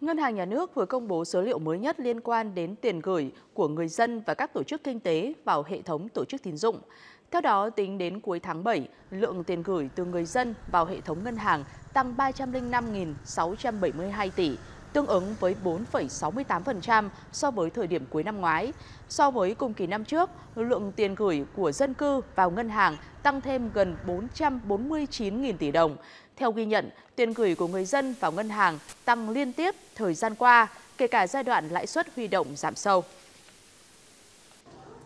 Ngân hàng Nhà nước vừa công bố số liệu mới nhất liên quan đến tiền gửi của người dân và các tổ chức kinh tế vào hệ thống tổ chức tín dụng. Theo đó, tính đến cuối tháng 7, lượng tiền gửi từ người dân vào hệ thống ngân hàng tăng 305.672 tỷ tương ứng với 4,68% so với thời điểm cuối năm ngoái. So với cùng kỳ năm trước, lượng tiền gửi của dân cư vào ngân hàng tăng thêm gần 449.000 tỷ đồng. Theo ghi nhận, tiền gửi của người dân vào ngân hàng tăng liên tiếp thời gian qua, kể cả giai đoạn lãi suất huy động giảm sâu.